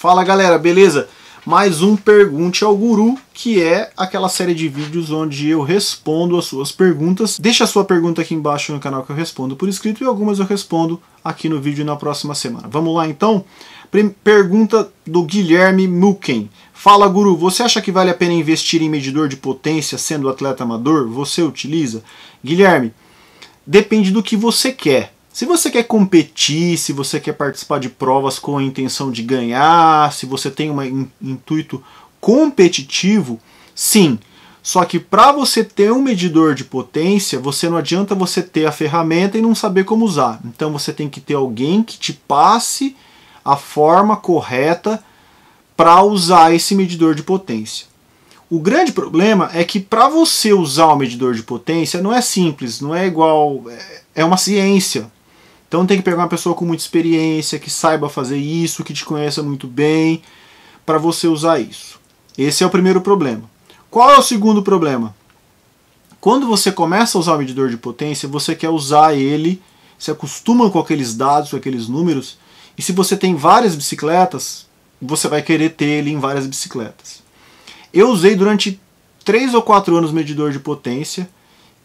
Fala galera, beleza? Mais um Pergunte ao Guru, que é aquela série de vídeos onde eu respondo as suas perguntas. Deixa a sua pergunta aqui embaixo no canal que eu respondo por escrito e algumas eu respondo aqui no vídeo na próxima semana. Vamos lá então? Pergunta do Guilherme Muken. Fala Guru, você acha que vale a pena investir em medidor de potência sendo atleta amador? Você utiliza? Guilherme, depende do que você quer. Se você quer competir, se você quer participar de provas com a intenção de ganhar, se você tem um intuito competitivo, sim. Só que para você ter um medidor de potência, você não adianta você ter a ferramenta e não saber como usar. Então você tem que ter alguém que te passe a forma correta para usar esse medidor de potência. O grande problema é que para você usar o medidor de potência não é simples, não é igual. É, é uma ciência. Então tem que pegar uma pessoa com muita experiência, que saiba fazer isso, que te conheça muito bem, para você usar isso. Esse é o primeiro problema. Qual é o segundo problema? Quando você começa a usar o medidor de potência, você quer usar ele, se acostuma com aqueles dados, com aqueles números, e se você tem várias bicicletas, você vai querer ter ele em várias bicicletas. Eu usei durante 3 ou 4 anos medidor de potência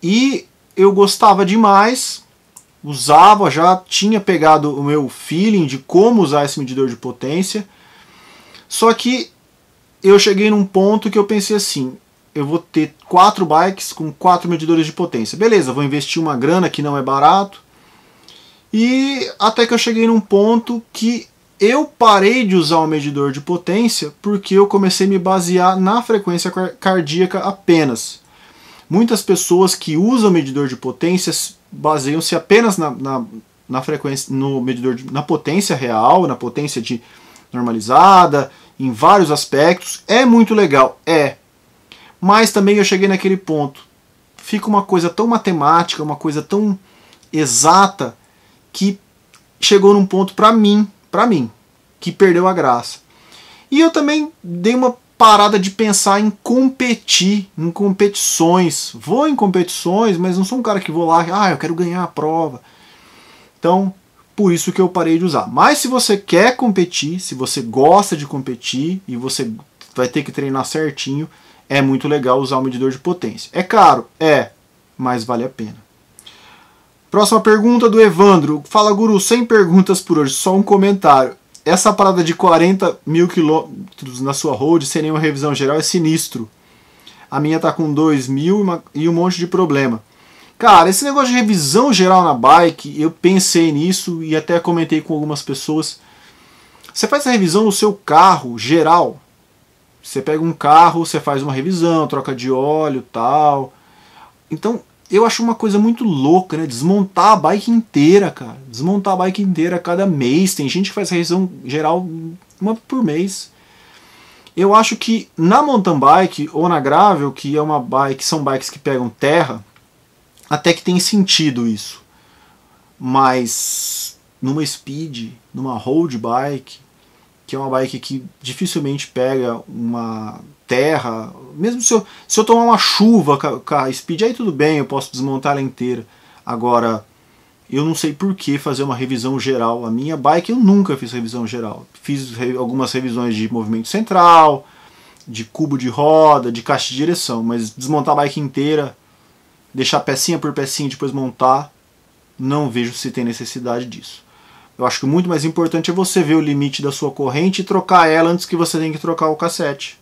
e eu gostava demais, usava, já tinha pegado o meu feeling de como usar esse medidor de potência. Só que eu cheguei num ponto que eu pensei assim, eu vou ter quatro bikes com quatro medidores de potência. Beleza, vou investir uma grana que não é barato. E até que eu cheguei num ponto que eu parei de usar o medidor de potência porque eu comecei a me basear na frequência cardíaca apenas. Muitas pessoas que usam medidor de potência baseiam-se apenas na, na, na, frequência, no medidor, de, na potência real, na potência de normalizada, em vários aspectos. É muito legal, é. Mas também eu cheguei naquele ponto. Fica uma coisa tão matemática, uma coisa tão exata que chegou num ponto para mim, para mim, que perdeu a graça. E eu também dei uma parada de pensar em competir, em competições. Vou em competições, mas não sou um cara que vou lá, ah, eu quero ganhar a prova. Então, por isso que eu parei de usar. Mas se você quer competir, se você gosta de competir e você vai ter que treinar certinho, é muito legal usar o medidor de potência. É caro? É, mas vale a pena. Próxima pergunta do Evandro. Fala, guru, sem perguntas por hoje, só um comentário essa parada de 40 mil quilômetros na sua road sem nenhuma revisão geral é sinistro. A minha tá com 2 mil e, e um monte de problema. Cara, esse negócio de revisão geral na bike, eu pensei nisso e até comentei com algumas pessoas. Você faz a revisão no seu carro geral. Você pega um carro, você faz uma revisão, troca de óleo, tal. Então, eu acho uma coisa muito louca, né? Desmontar a bike inteira, cara. Desmontar a bike inteira a cada mês. Tem gente que faz revisão geral uma por mês. Eu acho que na mountain bike ou na gravel, que é uma bike, são bikes que pegam terra, até que tem sentido isso. Mas numa speed, numa road bike, que é uma bike que dificilmente pega uma terra. Mesmo se eu, se eu tomar uma chuva com a Speed, aí tudo bem, eu posso desmontar ela inteira. Agora, eu não sei por que fazer uma revisão geral. A minha bike eu nunca fiz revisão geral. Fiz re, algumas revisões de movimento central, de cubo de roda, de caixa de direção, mas desmontar a bike inteira, deixar pecinha por pecinha e depois montar, não vejo se tem necessidade disso. Eu acho que muito mais importante é você ver o limite da sua corrente e trocar ela antes que você tenha que trocar o cassete.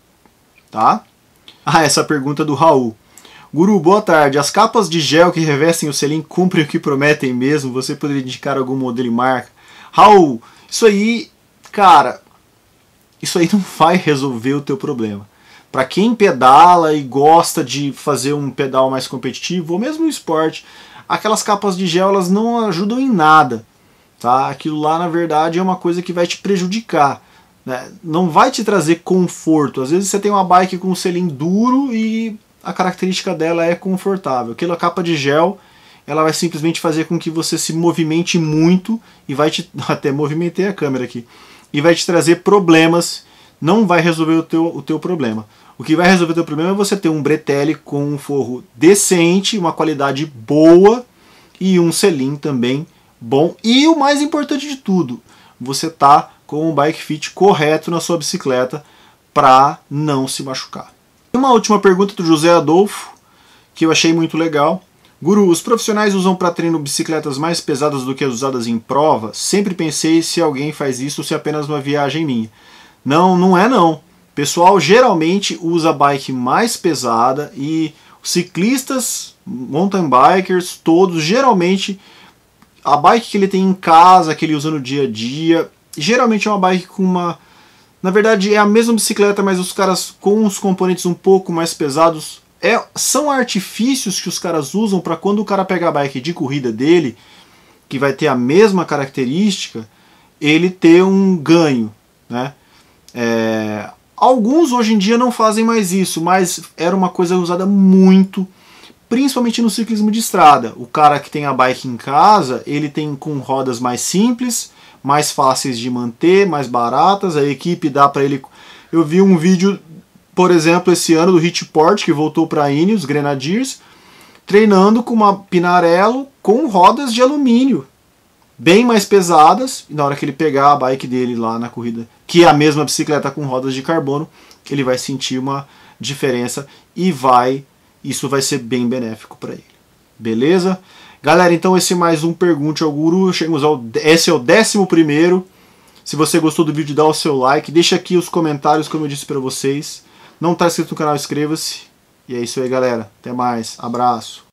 Tá? Ah, essa pergunta é do Raul. Guru, boa tarde. As capas de gel que revestem o selim cumprem o que prometem mesmo? Você poderia indicar algum modelo e marca? Raul, isso aí, cara, isso aí não vai resolver o teu problema. Para quem pedala e gosta de fazer um pedal mais competitivo, ou mesmo um esporte, aquelas capas de gel elas não ajudam em nada. Tá? Aquilo lá, na verdade, é uma coisa que vai te prejudicar. Né? Não vai te trazer conforto. Às vezes você tem uma bike com um selim duro e a característica dela é confortável. Aquela capa de gel, ela vai simplesmente fazer com que você se movimente muito e vai te... Até movimentei a câmera aqui. E vai te trazer problemas. Não vai resolver o teu, o teu problema. O que vai resolver o teu problema é você ter um bretelle com um forro decente, uma qualidade boa e um selim também bom e o mais importante de tudo, você tá com o bike fit correto na sua bicicleta para não se machucar. Uma última pergunta do José Adolfo, que eu achei muito legal. Guru, os profissionais usam para treino bicicletas mais pesadas do que as usadas em prova? Sempre pensei se alguém faz isso ou se é apenas uma viagem minha. Não, não é não. O pessoal geralmente usa bike mais pesada e ciclistas, mountain bikers, todos geralmente a bike que ele tem em casa, que ele usa no dia a dia, geralmente é uma bike com uma. Na verdade, é a mesma bicicleta, mas os caras com os componentes um pouco mais pesados. É, são artifícios que os caras usam para quando o cara pega a bike de corrida dele, que vai ter a mesma característica, ele ter um ganho. Né? É, alguns hoje em dia não fazem mais isso, mas era uma coisa usada muito principalmente no ciclismo de estrada. O cara que tem a bike em casa, ele tem com rodas mais simples, mais fáceis de manter, mais baratas. A equipe dá para ele. Eu vi um vídeo, por exemplo, esse ano do Hitport que voltou para a Ineos Grenadiers, treinando com uma Pinarello com rodas de alumínio, bem mais pesadas. E na hora que ele pegar a bike dele lá na corrida, que é a mesma bicicleta com rodas de carbono, ele vai sentir uma diferença e vai isso vai ser bem benéfico para ele. Beleza? Galera, então esse é mais um Pergunte ao Guru. Chegamos ao, esse é o décimo primeiro. Se você gostou do vídeo, dá o seu like. Deixa aqui os comentários, como eu disse para vocês. Não está inscrito no canal, inscreva-se. E é isso aí, galera. Até mais. Abraço.